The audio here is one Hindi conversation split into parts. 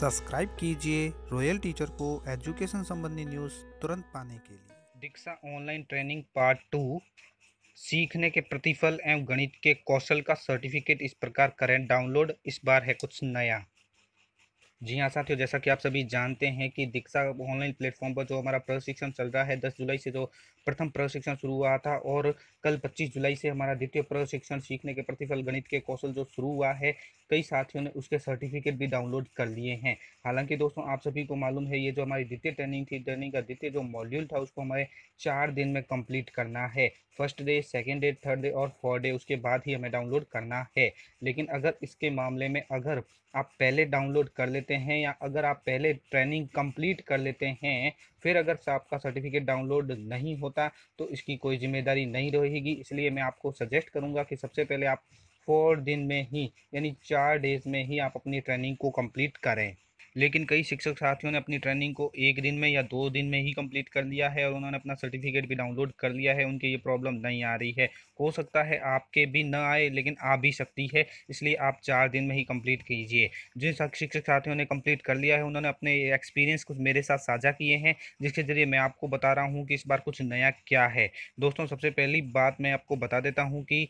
सब्सक्राइब कीजिए रॉयल टीचर को एजुकेशन संबंधी न्यूज़ तुरंत पाने के लिए Diksha online training part two सीखने के प्रतिफल एवं गणित के कौशल का सर्टिफिकेट इस प्रकार करें डाउनलोड इस बार है कुछ नया जी हाँ साथियों जैसा कि आप सभी जानते हैं कि दीक्षा ऑनलाइन प्लेटफॉर्म पर जो हमारा प्रशिक्षण चल रहा है 10 जुलाई से जो प्रथम प्रशिक्षण शुरू हुआ था और कल 25 जुलाई से हमारा द्वितीय प्रशिक्षण सीखने के प्रतिफल गणित के कौशल जो शुरू हुआ है कई साथियों ने उसके सर्टिफिकेट भी डाउनलोड कर लिए हैं हालांकि दोस्तों आप सभी को मालूम है ये जो हमारी द्वितीय ट्रेनिंग थी ट्रेनिंग का द्वितीय जो मॉड्यूल था उसको हमें चार दिन में कंप्लीट करना है first day second day third day और फोर्थ डे उसके बाद ही हमें डाउनलोड करना है लेकिन अगर इसके मामले में अगर आप पहले डाउनलोड कर लेते हैं या अगर आप पहले ट्रेनिंग कंप्लीट कर लेते हैं फिर अगर आपका सर्टिफिकेट डाउनलोड नहीं होता तो इसकी कोई जिम्मेदारी नहीं रहेगी इसलिए मैं आपको सजेस्ट करूँगा कि सबसे पहले आप फोर दिन में ही यानी चार डेज में ही आप अपनी ट्रेनिंग को कंप्लीट करें लेकिन कई शिक्षक साथियों ने अपनी ट्रेनिंग को एक दिन में या दो दिन में ही कंप्लीट कर लिया है और उन्होंने अपना सर्टिफिकेट भी डाउनलोड कर लिया है उनके ये प्रॉब्लम नहीं आ रही है हो सकता है आपके भी ना आए लेकिन आ भी सकती है इसलिए आप चार दिन में ही कंप्लीट कीजिए जिन शिक्षक साथियों ने कंप्लीट कर लिया है उन्होंने अपने एक्सपीरियंस कुछ मेरे साथ साझा किए हैं जिसके ज़रिए मैं आपको बता रहा हूँ कि इस बार कुछ नया क्या है दोस्तों सबसे पहली बात मैं आपको बता देता हूँ कि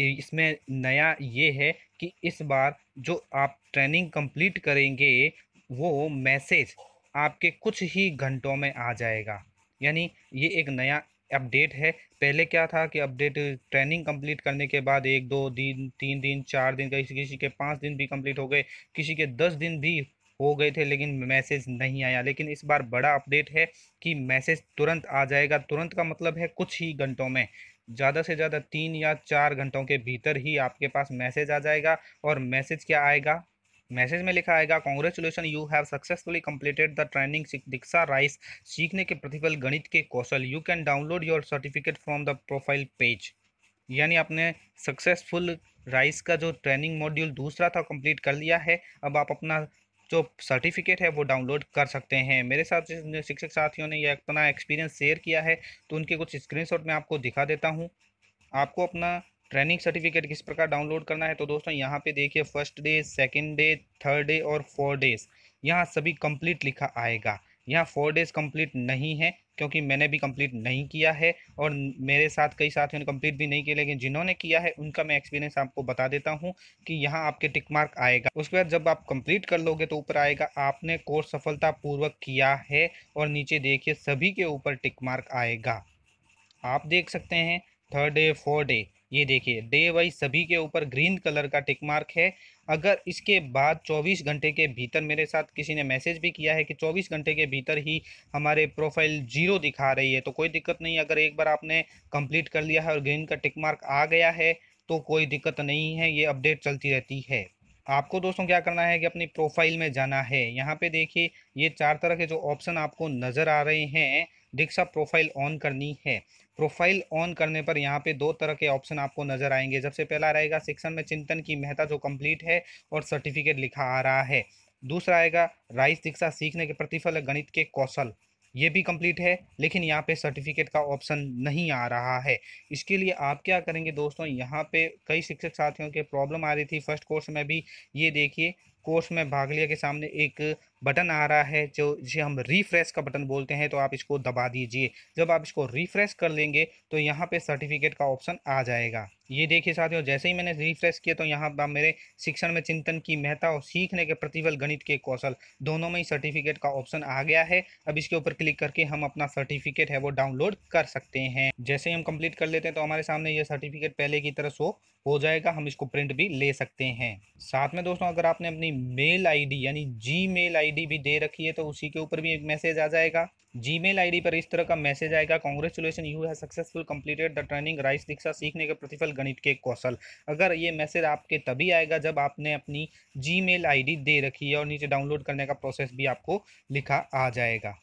इसमें नया ये है कि इस बार जो आप ट्रेनिंग कंप्लीट करेंगे वो मैसेज आपके कुछ ही घंटों में आ जाएगा यानी ये एक नया अपडेट है पहले क्या था कि अपडेट ट्रेनिंग कंप्लीट करने के बाद एक दो दिन तीन दिन चार दिन किसी किसी के पाँच दिन भी कंप्लीट हो गए किसी के दस दिन भी हो गए थे लेकिन मैसेज नहीं आया लेकिन इस बार बड़ा अपडेट है कि मैसेज तुरंत आ जाएगा तुरंत का मतलब है कुछ ही घंटों में ज़्यादा से ज़्यादा तीन या चार घंटों के भीतर ही आपके पास मैसेज आ जाएगा और मैसेज क्या आएगा मैसेज में लिखा आएगा congratulation you have successfully completed the training Diksha rise सीखने के प्रतिफल गणित के कौशल you can download your certificate from the profile page यानी आपने सक्सेसफुल राइस का जो ट्रेनिंग मॉड्यूल दूसरा था कंप्लीट कर लिया है अब आप अपना जो सर्टिफिकेट है वो डाउनलोड कर सकते हैं मेरे साथ शिक्षक साथियों ने यह अपना एक्सपीरियंस शेयर किया है तो उनके कुछ स्क्रीनशॉट मैं आपको दिखा देता हूँ आपको अपना ट्रेनिंग सर्टिफिकेट किस प्रकार डाउनलोड करना है तो दोस्तों यहाँ पे देखिए first day second day third day और फोर डेज यहाँ सभी कंप्लीट लिखा आएगा यहाँ फोर डेज कंप्लीट नहीं है क्योंकि मैंने भी कंप्लीट नहीं किया है और मेरे साथ कई साथियों ने कंप्लीट भी नहीं किया लेकिन जिन्होंने किया है उनका मैं एक्सपीरियंस आपको बता देता हूँ कि यहाँ आपके टिक मार्क आएगा उसके बाद जब आप कंप्लीट कर लोगे तो ऊपर आएगा आपने कोर्स सफलतापूर्वक किया है और नीचे देखिए सभी के ऊपर टिक मार्क आएगा आप देख सकते हैं थर्ड डे फोर डे ये देखिए डे वाइज सभी के ऊपर ग्रीन कलर का टिक मार्क है अगर इसके बाद 24 घंटे के भीतर मेरे साथ किसी ने मैसेज भी किया है कि 24 घंटे के भीतर ही हमारे प्रोफाइल जीरो दिखा रही है तो कोई दिक्कत नहीं अगर एक बार आपने कंप्लीट कर लिया है और ग्रीन का टिक मार्क आ गया है तो कोई दिक्कत नहीं है ये अपडेट चलती रहती है आपको दोस्तों क्या करना है कि अपनी प्रोफाइल में जाना है यहाँ पे देखिए ये चार तरह के जो ऑप्शन आपको नज़र आ रहे हैं रिक्शा प्रोफाइल ऑन करनी है प्रोफाइल ऑन करने पर यहाँ पे दो तरह के ऑप्शन आपको नजर आएंगे सबसे पहला रहेगा सेक्शन में चिंतन की महता जो कंप्लीट है और सर्टिफिकेट लिखा आ रहा है दूसरा आएगा राइस दीक्षा सीखने के प्रतिफल गणित के कौशल ये भी कंप्लीट है लेकिन यहाँ पे सर्टिफिकेट का ऑप्शन नहीं आ रहा है इसके लिए आप क्या करेंगे दोस्तों यहाँ पे कई शिक्षक साथियों के प्रॉब्लम आ रही थी फर्स्ट कोर्स में भी ये देखिए कोर्स में भाग लिया के सामने एक बटन आ रहा है जो जिसे हम रिफ्रेश का बटन बोलते हैं तो आप इसको दबा दीजिए जब आप इसको रिफ्रेश कर लेंगे तो यहाँ पे सर्टिफिकेट का ऑप्शन आ जाएगा ये देखिए साथियों जैसे ही मैंने रिफ्रेश किया तो यहाँ पर मेरे शिक्षण में चिंतन की महत्ता और सीखने के प्रतिफल गणित के कौशल दोनों में ही सर्टिफिकेट का ऑप्शन आ गया है अब इसके ऊपर क्लिक करके हम अपना सर्टिफिकेट है वो डाउनलोड कर सकते हैं जैसे ही हम कंप्लीट कर लेते हैं तो हमारे सामने ये सर्टिफिकेट पहले की तरह शो हो जाएगा हम इसको प्रिंट भी ले सकते हैं साथ में दोस्तों अगर आपने अपनी मेल आईडी यानी जी मेल आईडी भी दे रखी है तो उसी के ऊपर भी एक मैसेज आ जाएगा जी मेल पर इस तरह का मैसेज आएगा congratulation you have successful completed the training rise Diksha सीखने के प्रतिफल गणित के कौशल अगर ये मैसेज आपके तभी आएगा जब आपने अपनी जी मेल दे रखी है और नीचे डाउनलोड करने का प्रोसेस भी आपको लिखा आ जाएगा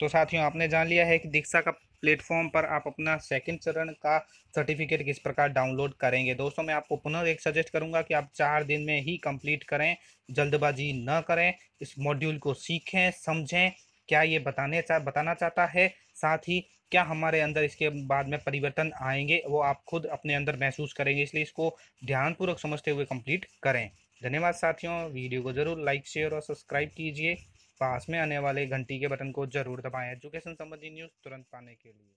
तो साथियों आपने जान लिया है कि दीक्षा का प्लेटफॉर्म पर आप अपना सेकंड चरण का सर्टिफिकेट किस प्रकार डाउनलोड करेंगे दोस्तों मैं आपको पुनः एक सजेस्ट करूंगा कि आप चार दिन में ही कंप्लीट करें जल्दबाजी न करें इस मॉड्यूल को सीखें समझें क्या ये बताने चा बताना चाहता है साथ ही क्या हमारे अंदर इसके बाद में परिवर्तन आएंगे वो आप खुद अपने अंदर महसूस करेंगे इसलिए इसको ध्यानपूर्वक समझते हुए कम्प्लीट करें धन्यवाद साथियों वीडियो को ज़रूर लाइक शेयर और सब्सक्राइब कीजिए पास में आने वाले घंटी के बटन को जरूर दबाएं एजुकेशन संबंधी न्यूज़ तुरंत पाने के लिए